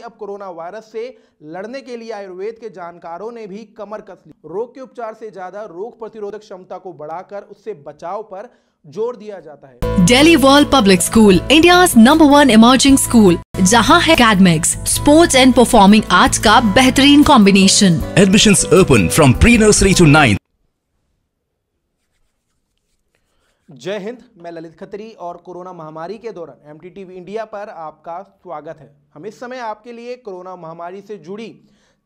अब corona virus से लड़ने के लिए आयुर्वेद के जानकारों ने भी कमर कस ली रोग के उपचार से ज्यादा रोग प्रतिरोधक क्षमता को बढ़ाकर उससे बचाव पर जोर दिया जाता है Delhi world public school India number one emerging school जहां है academics sports and performing arts का बेहतरीन combination admission open from pre nursery to ninth जय हिंद मैं ललित खत्री और कोरोना महामारी के दौरान एम टी इंडिया पर आपका स्वागत है हम इस समय आपके लिए कोरोना महामारी से जुड़ी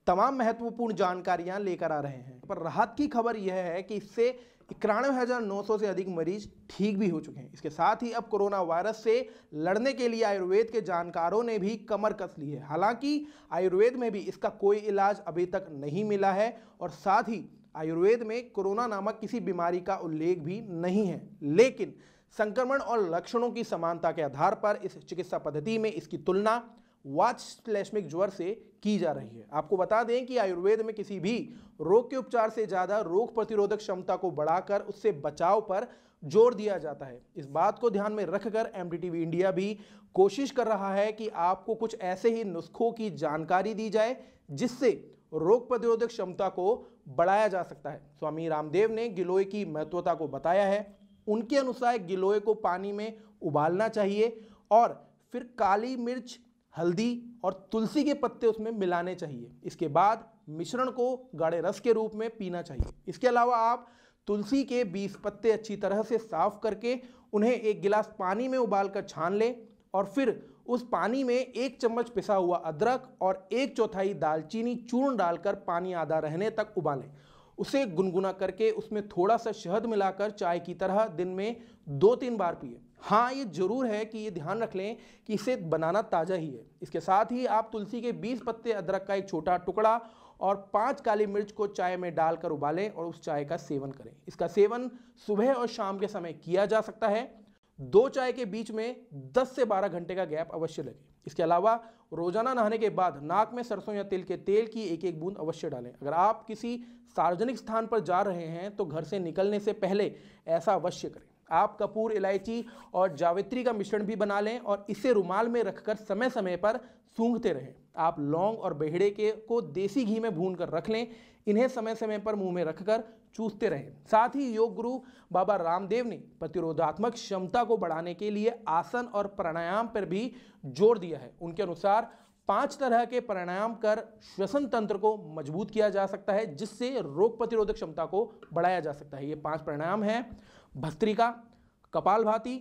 तमाम महत्वपूर्ण जानकारियां लेकर आ रहे हैं पर राहत की खबर यह है कि इससे इक्यानवे हज़ार नौ सौ से अधिक मरीज ठीक भी हो चुके हैं इसके साथ ही अब कोरोना वायरस से लड़ने के लिए आयुर्वेद के जानकारों ने भी कमर कस ली है हालांकि आयुर्वेद में भी इसका कोई इलाज अभी तक नहीं मिला है और साथ ही आयुर्वेद में कोरोना नामक किसी बीमारी का उल्लेख भी नहीं है लेकिन संक्रमण और लक्षणों की समानता के आधार पर इस चिकित्सा पद्धति में इसकी तुलना वाच ज्वर से की जा रही है आपको बता दें कि आयुर्वेद में किसी भी रोग के उपचार से ज़्यादा रोग प्रतिरोधक क्षमता को बढ़ाकर उससे बचाव पर जोर दिया जाता है इस बात को ध्यान में रखकर एम इंडिया भी कोशिश कर रहा है कि आपको कुछ ऐसे ही नुस्खों की जानकारी दी जाए जिससे रोग प्रतिरोधक क्षमता को बढ़ाया जा सकता है स्वामी रामदेव ने गिलोय की महत्वता को बताया है उनके अनुसार गिलोय को पानी में उबालना चाहिए और फिर काली मिर्च हल्दी और तुलसी के पत्ते उसमें मिलाने चाहिए इसके बाद मिश्रण को गाढ़े रस के रूप में पीना चाहिए इसके अलावा आप तुलसी के बीस पत्ते अच्छी तरह से साफ करके उन्हें एक गिलास पानी में उबालकर छान लें और फिर उस पानी में एक चम्मच पिसा हुआ अदरक और एक चौथाई दालचीनी चूर्ण डालकर पानी आधा रहने तक उबालें उसे गुनगुना करके उसमें थोड़ा सा शहद मिलाकर चाय की तरह दिन में दो तीन बार पिए हाँ ये जरूर है कि ये ध्यान रख लें कि इसे बनाना ताज़ा ही है इसके साथ ही आप तुलसी के 20 पत्ते अदरक का एक छोटा टुकड़ा और पांच काली मिर्च को चाय में डालकर उबालें और उस चाय का सेवन करें इसका सेवन सुबह और शाम के समय किया जा सकता है दो चाय के बीच में 10 से 12 घंटे का गैप अवश्य लगे इसके अलावा रोजाना नहाने के बाद नाक में सरसों या तिल के तेल की एक एक बूंद अवश्य डालें अगर आप किसी सार्वजनिक स्थान पर जा रहे हैं तो घर से निकलने से पहले ऐसा अवश्य करें आप कपूर इलायची और जावित्री का मिश्रण भी बना लें और इसे रुमाल में रखकर समय समय पर सूंघते रहें आप लौंग और बेहड़े के को देसी घी में भून कर रख लें इन्हें समय समय पर मुंह में रखकर चूसते रहे साथ ही योग गुरु बाबा रामदेव ने प्रतिरोधात्मक क्षमता को बढ़ाने के लिए आसन और प्राणायाम पर भी जोर दिया है उनके अनुसार पांच तरह के प्राणायाम कर श्वसन तंत्र को मजबूत किया जा सकता है जिससे रोग प्रतिरोधक क्षमता को बढ़ाया जा सकता है ये पांच प्राणायाम हैं भस्त्रिका कपालभाति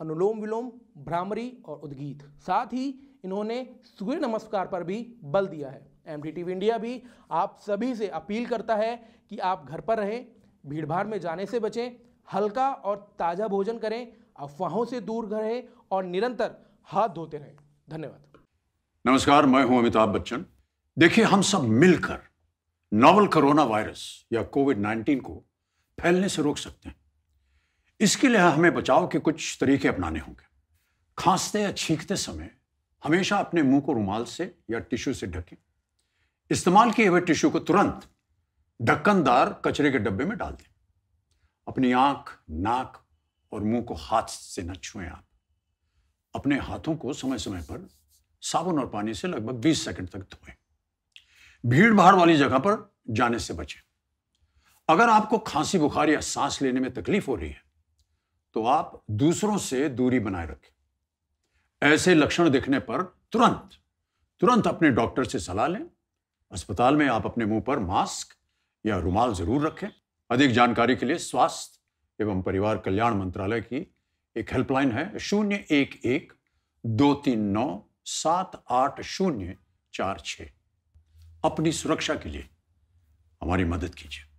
अनुलोम विलोम भ्रामरी और उद्गीत साथ ही इन्होंने सूर्य नमस्कार पर भी बल दिया है एम इंडिया भी आप सभी से अपील करता है कि आप घर पर रहें भीड़भाड़ में जाने से बचें हल्का और ताज़ा भोजन करें अफवाहों से दूर रहें और निरंतर हाथ धोते रहें धन्यवाद नमस्कार मैं हूं अमिताभ बच्चन देखिए हम सब मिलकर नोवल कोरोना वायरस या कोविड 19 को फैलने से रोक सकते हैं इसके लिए हमें बचाव के कुछ तरीके अपनाने होंगे खांसते या छींकते समय हमेशा अपने मुंह को रुमाल से या टिश्यू से ढकें इस्तेमाल किए हुए टिश्यू को तुरंत ढक्कनदार कचरे के डब्बे में डाल दें अपनी आंख नाक और मुंह को हाथ से न छुएं आप अपने हाथों को समय समय पर साबुन और पानी से लगभग 20 सेकंड तक धोएं भीड़ भाड़ वाली जगह पर जाने से बचें अगर आपको खांसी बुखार या सांस लेने में तकलीफ हो रही है तो आप दूसरों से दूरी बनाए रखें ऐसे लक्षण दिखने पर तुरंत तुरंत अपने डॉक्टर से सलाह लें अस्पताल में आप अपने मुंह पर मास्क या रुमाल जरूर रखें अधिक जानकारी के लिए स्वास्थ्य एवं परिवार कल्याण मंत्रालय की एक हेल्पलाइन है शून्य एक एक दो तीन नौ सात आठ शून्य चार छ अपनी सुरक्षा के लिए हमारी मदद कीजिए